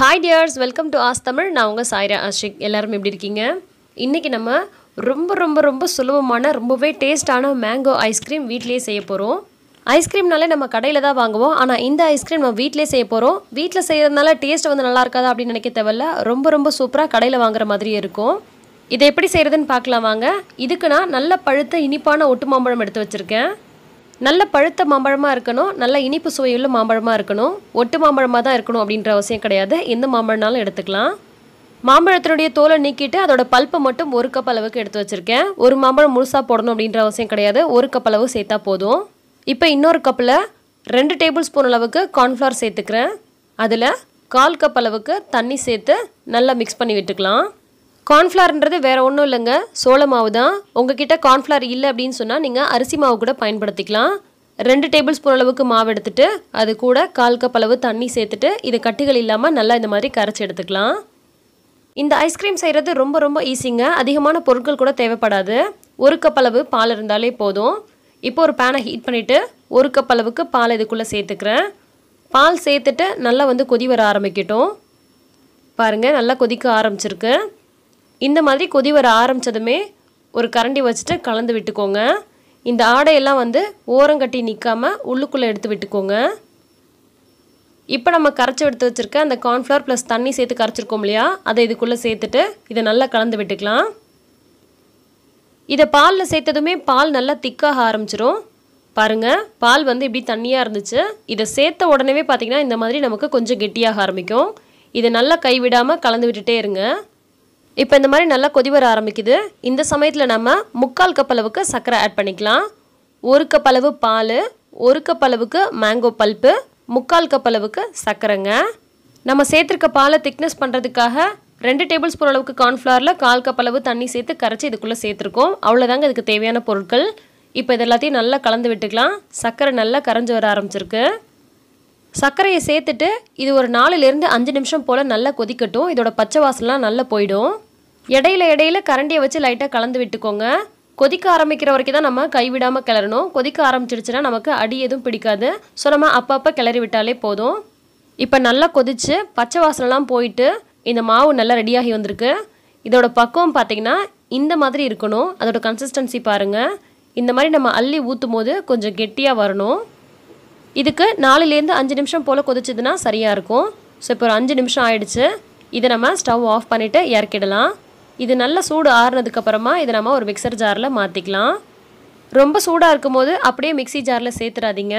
hi dears welcome to ஆஸ் தமிழ் நான் உங்கள் சாய்ரா ஆஷிக் எல்லோரும் எப்படி இருக்கீங்க இன்றைக்கி நம்ம ரொம்ப ரொம்ப ரொம்ப சுலபமான ரொம்பவே டேஸ்டான மேங்கோ ஐஸ்கிரீம் வீட்டிலேயே செய்ய போகிறோம் ஐஸ்கிரீம்னாலே நம்ம கடையில் தான் வாங்குவோம் ஆனால் இந்த ஐஸ்கிரீம் நம்ம வீட்டிலே செய்ய போகிறோம் வீட்டில் செய்கிறதுனால டேஸ்ட் வந்து நல்லா இருக்காது அப்படின்னு நினைக்க தேவையில்ல ரொம்ப ரொம்ப சூப்பராக கடையில் வாங்குற மாதிரி இருக்கும் இதை எப்படி செய்கிறதுன்னு பார்க்கலாம் வாங்க இதுக்கு நான் நல்ல பழுத்த இனிப்பான ஒட்டு மாம்பழம் எடுத்து வச்சுருக்கேன் நல்ல பழுத்த மாம்பழமாக இருக்கணும் நல்ல இனிப்பு சுவையுள்ள மாம்பழமாக இருக்கணும் ஒட்டு மாம்பழமாக தான் இருக்கணும் அப்படின்ற அவசியம் கிடையாது எந்த மாம்பழம்னாலும் எடுத்துக்கலாம் மாம்பழத்தினுடைய தோலை நீக்கிட்டு அதோட பல்ப்பை மட்டும் ஒரு கப் அளவுக்கு எடுத்து வச்சுருக்கேன் ஒரு மாம்பழம் முழுசாக போடணும் அப்படின்ற அவசியம் கிடையாது ஒரு கப் அளவு சேர்த்தா போதும் இப்போ இன்னொரு கப்பில் ரெண்டு டேபிள் ஸ்பூன் அளவுக்கு கார்ன்ஃப்ளவர் சேர்த்துக்கிறேன் அதில் கால் கப் அளவுக்கு தண்ணி சேர்த்து நல்லா மிக்ஸ் பண்ணி விட்டுக்கலாம் கார்ன்ஃப்ளார்ன்றது வேறு ஒன்றும் இல்லைங்க சோள மாவு தான் உங்ககிட்ட கார்ன்ஃப்ளார் இல்லை அப்படின்னு சொன்னால் நீங்கள் அரிசி மாவு கூட பயன்படுத்திக்கலாம் ரெண்டு டேபிள் ஸ்பூன் அளவுக்கு மாவு எடுத்துகிட்டு அது கூட கால் கப் அளவு தண்ணி சேர்த்துட்டு இது கட்டிகள் இல்லாமல் நல்லா இந்த மாதிரி கரைச்சி எடுத்துக்கலாம் இந்த ஐஸ்கிரீம் செய்கிறது ரொம்ப ரொம்ப ஈஸிங்க அதிகமான பொருட்கள் கூட தேவைப்படாது ஒரு கப் அளவு பால் இருந்தாலே போதும் இப்போ ஒரு பேனை ஹீட் பண்ணிவிட்டு ஒரு கப் அளவுக்கு பால் இதுக்குள்ளே சேர்த்துக்கிறேன் பால் சேர்த்துட்டு நல்லா வந்து கொதி வர ஆரம்பிக்கட்டும் பாருங்கள் நல்லா கொதிக்க ஆரம்பிச்சிருக்கு இந்த மாதிரி கொதி வர ஆரம்பித்ததுமே ஒரு கரண்டி வச்சுட்டு கலந்து விட்டுக்கோங்க இந்த ஆடையெல்லாம் வந்து ஓரங்கட்டி நிற்காமல் உள்ளுக்குள்ளே எடுத்து விட்டுக்கோங்க இப்போ நம்ம கரைச்சி எடுத்து வச்சுருக்க அந்த கார்ன்ஃப்ளவர் ப்ளஸ் தண்ணி சேர்த்து கரைச்சிருக்கோம் இல்லையா அதை இதுக்குள்ளே சேர்த்துட்டு இதை நல்லா கலந்து விட்டுக்கலாம் இதை பாலில் சேர்த்ததுமே பால் நல்லா திக்காக ஆரம்பிச்சிரும் பாருங்கள் பால் வந்து இப்படி தண்ணியாக இருந்துச்சு இதை சேர்த்த உடனே பார்த்திங்கன்னா இந்த மாதிரி நமக்கு கொஞ்சம் கெட்டியாக ஆரம்பிக்கும் இதை நல்லா கைவிடாமல் கலந்து விட்டுகிட்டே இருங்க இப்போ இந்த மாதிரி நல்லா கொதி வர ஆரம்பிக்குது இந்த சமயத்தில் நம்ம முக்கால் கப் அளவுக்கு சர்க்கரை ஆட் பண்ணிக்கலாம் ஒரு கப் அளவு பால் ஒரு கப் அளவுக்கு மேங்கோ பல்ப்பு முக்கால் கப் அளவுக்கு சர்க்கரைங்க நம்ம சேர்த்துருக்க பாலை திக்னஸ் பண்ணுறதுக்காக ரெண்டு டேபிள் ஸ்பூன் அளவுக்கு கார்ன்ஃப்ளவரில் கால் கப் அளவு தண்ணி சேர்த்து கரைச்சி இதுக்குள்ளே சேர்த்துருக்கோம் அவ்வளோதாங்க இதுக்கு தேவையான பொருட்கள் இப்போ இது எல்லாத்தையும் நல்லா கலந்து விட்டுக்கலாம் சர்க்கரை நல்லா கரைஞ்சி வர ஆரம்பிச்சிருக்கு சர்க்கரையை சேர்த்துட்டு இது ஒரு நாலுலேருந்து அஞ்சு நிமிஷம் போல் நல்லா கொதிக்கட்டும் இதோட பச்சை வாசலாம் நல்லா போயிடும் இடையில இடையில கரண்டியை வச்சு லைட்டாக கலந்து விட்டுக்கோங்க கொதிக்க ஆரம்பிக்கிற வரைக்கும் தான் நம்ம கைவிடாமல் கிளறணும் கொதிக்க ஆரம்பிச்சிருச்சுன்னா நமக்கு அடி எதுவும் பிடிக்காது ஸோ நம்ம அப்பப்போ கிளறி விட்டாலே போதும் இப்போ நல்லா கொதித்து பச்சை வாசனைலாம் போயிட்டு இந்த மாவு நல்லா ரெடியாகி வந்திருக்கு இதோட பக்குவம் பார்த்திங்கன்னா இந்த மாதிரி இருக்கணும் அதோட கன்சிஸ்டன்சி பாருங்கள் இந்த மாதிரி நம்ம அள்ளி ஊற்றும் போது கொஞ்சம் கெட்டியாக வரணும் இதுக்கு நாலுலேருந்து அஞ்சு நிமிஷம் போல் கொதிச்சதுன்னா சரியாக இருக்கும் ஸோ இப்போ ஒரு அஞ்சு நிமிஷம் ஆயிடுச்சு இதை நம்ம ஸ்டவ் ஆஃப் பண்ணிவிட்டு இறக்கிடலாம் இது நல்லா சூடு ஆறுனதுக்கு அப்புறமா இதை நம்ம ஒரு மிக்சர் ஜாரில் மாற்றிக்கலாம் ரொம்ப சூடாக இருக்கும் போது அப்படியே மிக்சி ஜாரில் சேர்த்துடாதீங்க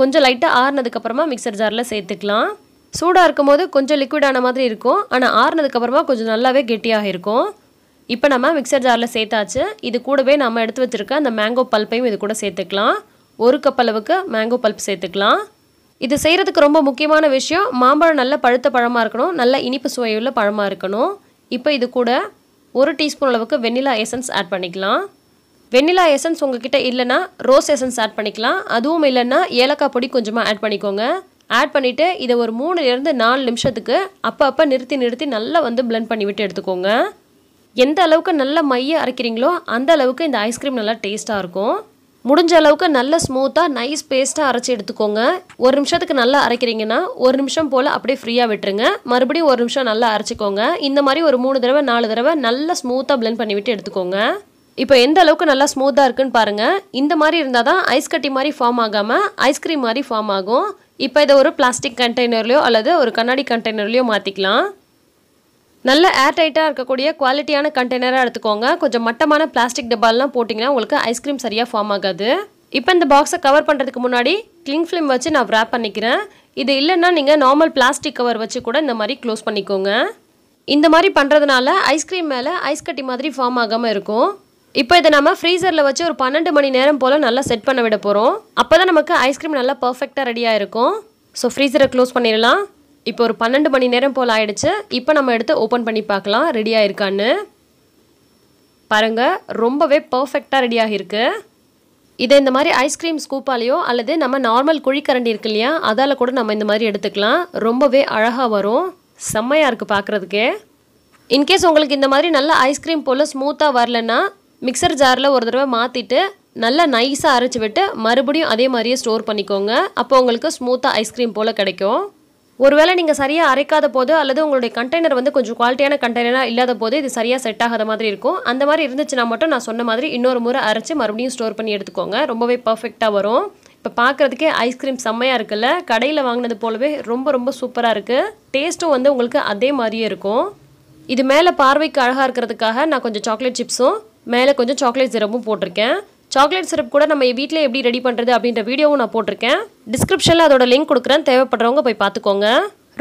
கொஞ்சம் லைட்டாக ஆறுனதுக்கு அப்புறமா மிக்சர் ஜாரில் சேர்த்துக்கலாம் சூடாக இருக்கும் போது கொஞ்சம் லிக்விடான மாதிரி இருக்கும் ஆனால் ஆறுனதுக்கப்புறமா கொஞ்சம் நல்லாவே கெட்டியாக இருக்கும் இப்போ நம்ம மிக்சர் ஜாரில் சேர்த்தாச்சு இது கூடவே நம்ம எடுத்து வச்சுருக்க அந்த மேங்கோ பல்ப்பையும் இது கூட சேர்த்துக்கலாம் ஒரு கப் அளவுக்கு மேங்கோ பல்ப் சேர்த்துக்கலாம் இது செய்கிறதுக்கு ரொம்ப முக்கியமான விஷயம் மாம்பழம் நல்ல பழுத்த பழமாக இருக்கணும் நல்ல இனிப்பு சுவையுள்ள பழமாக இருக்கணும் இப்போ இது கூட ஒரு டீஸ்பூன் அளவுக்கு வெண்ணிலா எசன்ஸ் ஆட் பண்ணிக்கலாம் வெண்ணிலா எசன்ஸ் உங்ககிட்ட இல்லைன்னா ரோஸ் எசன்ஸ் ஆட் பண்ணிக்கலாம் அதுவும் இல்லைன்னா ஏலக்காய் பொடி கொஞ்சமாக ஆட் பண்ணிக்கோங்க ஆட் பண்ணிவிட்டு இதை ஒரு மூணுலேருந்து நாலு நிமிஷத்துக்கு அப்போ அப்போ நிறுத்தி நிறுத்தி நல்லா வந்து பிளெண்ட் பண்ணிவிட்டு எடுத்துக்கோங்க எந்த அளவுக்கு நல்லா மைய அரைக்கிறீங்களோ அந்த அளவுக்கு இந்த ஐஸ்கிரீம் நல்லா டேஸ்ட்டாக இருக்கும் முடிஞ்ச அளவுக்கு நல்ல ஸ்மூத்தாக நைஸ் பேஸ்ட்டாக அரைச்சி எடுத்துக்கோங்க ஒரு நிமிஷத்துக்கு நல்லா அரைக்கிறீங்கன்னா ஒரு நிமிஷம் போல் அப்படியே ஃப்ரீயாக விட்டுருங்க மறுபடியும் ஒரு நிமிஷம் நல்லா அரைச்சிக்கோங்க இந்த மாதிரி ஒரு மூணு தடவை நாலு தடவை நல்லா ஸ்மூத்தாக பிளெண்ட் பண்ணிவிட்டு எடுத்துக்கோங்க இப்போ எந்த அளவுக்கு நல்லா ஸ்மூத்தாக இருக்குன்னு பாருங்கள் இந்த மாதிரி இருந்தால் தான் ஐஸ் கட்டி மாதிரி ஃபார்ம் ஆகாமல் ஐஸ்கிரீம் மாதிரி ஃபார்ம் ஆகும் இப்போ இதை ஒரு பிளாஸ்டிக் கண்டெய்னர்லையோ அல்லது ஒரு கண்ணாடி கண்டெய்னர்லையோ மாற்றிக்கலாம் நல்ல ஏர் டைட்டாக இருக்கக்கூடிய குவாலிட்டியான கண்டெய்னராக எடுத்துக்கோங்க கொஞ்சம் மட்டமான பிளாஸ்டிக் டப்பாலெலாம் போட்டிங்கன்னா உங்களுக்கு ஐஸ்கிரீம் சரியாக ஃபார்ம் ஆகாது இப்போ இந்த பாக்ஸை கவர் பண்ணுறதுக்கு முன்னாடி கிளிங் ஃபிலிம் வச்சு நான் ரேப் பண்ணிக்கிறேன் இது இல்லைன்னா நீங்கள் நார்மல் பிளாஸ்டிக் கவர் வச்சு கூட இந்த மாதிரி க்ளோஸ் பண்ணிக்கோங்க இந்த மாதிரி பண்ணுறதுனால ஐஸ்கிரீம் மேலே ஐஸ் கட்டி மாதிரி ஃபார்ம் ஆகாமல் இருக்கும் இப்போ இதை நம்ம ஃப்ரீசரில் வச்சு ஒரு பன்னெண்டு மணி நேரம் போல் நல்லா செட் பண்ண விட போகிறோம் அப்போ தான் நமக்கு ஐஸ்கிரீம் நல்லா பர்ஃபெக்டாக ரெடியாக இருக்கும் ஸோ ஃப்ரீசரை க்ளோஸ் பண்ணிடலாம் இப்போ ஒரு பன்னெண்டு மணி நேரம் போல் ஆயிடுச்சு இப்போ நம்ம எடுத்து ஓப்பன் பண்ணி பார்க்கலாம் ரெடியாக இருக்கான்னு பாருங்கள் ரொம்பவே பர்ஃபெக்டாக ரெடியாக இருக்குது இதை இந்த மாதிரி ஐஸ்கிரீம் ஸ்கூப்பாலேயோ அல்லது நம்ம நார்மல் குழிக்கரண்டி இருக்கு இல்லையா அதால் கூட நம்ம இந்த மாதிரி எடுத்துக்கலாம் ரொம்பவே அழகாக வரும் செம்மையாக இருக்குது பார்க்குறதுக்கே இன்கேஸ் உங்களுக்கு இந்த மாதிரி நல்ல ஐஸ்கிரீம் போல் ஸ்மூத்தாக வரலன்னா மிக்சர் ஜாரில் ஒரு தடவை மாற்றிட்டு நல்லா நைஸாக அரைச்சி விட்டு மறுபடியும் அதே மாதிரியே ஸ்டோர் பண்ணிக்கோங்க அப்போ உங்களுக்கு ஸ்மூத்தாக ஐஸ்கிரீம் போல் கிடைக்கும் ஒருவேளை நீங்கள் சரியாக அரைக்காத போது அல்லது உங்களுடைய கண்டெய்னர் வந்து கொஞ்சம் குவாலிட்டியான கண்டெய்னராக இல்லாத போது இது சரியாக செட் ஆகாத மாதிரி இருக்கும் அந்த மாதிரி இருந்துச்சுன்னா மட்டும் நான் சொன்ன மாதிரி இன்னொரு முறை அரைச்சி மறுபடியும் ஸ்டோர் பண்ணி எடுத்துக்கோங்க ரொம்பவே பர்ஃபெக்டாக வரும் இப்போ பார்க்குறதுக்கே ஐஸ்கிரீம் செம்மையாக இருக்குல்ல கடையில் வாங்கினது போலவே ரொம்ப ரொம்ப சூப்பராக இருக்குது டேஸ்ட்டும் வந்து உங்களுக்கு அதே மாதிரியே இருக்கும் இது மேலே பார்வைக்கு அழகாக இருக்கிறதுக்காக நான் கொஞ்சம் சாக்லேட் சிப்ஸும் மேலே கொஞ்சம் சாக்லேட் சிரப்பும் போட்டிருக்கேன் சாக்லேட் சிரப் கூட நம்ம வீட்டில் எப்படி ரெடி பண்ணுறது அப்படின்ற வீடியோவும் நான் போட்டிருக்கேன் டிஸ்கிரிப்ஷனில் அதோட லிங்க் கொடுக்குறேன் தேவைப்படுறவங்க போய் பார்த்துக்கோங்க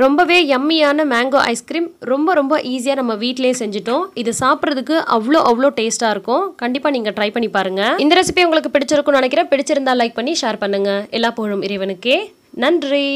ரொம்பவே எம்மியான மேங்கோ ஐஸ்கிரீம் ரொம்ப ரொம்ப ஈஸியாக நம்ம வீட்டிலே செஞ்சுட்டோம் இது சாப்பிட்றதுக்கு அவ்வளோ அவ்வளோ டேஸ்ட்டாக இருக்கும் கண்டிப்பாக நீங்கள் ட்ரை பண்ணி பாருங்கள் இந்த ரெசிபி உங்களுக்கு பிடிச்சிருக்கும்னு நினைக்கிறேன் பிடிச்சிருந்தால் லைக் பண்ணி ஷேர் பண்ணுங்கள் எல்லா போழும் இறைவனுக்கே நன்றி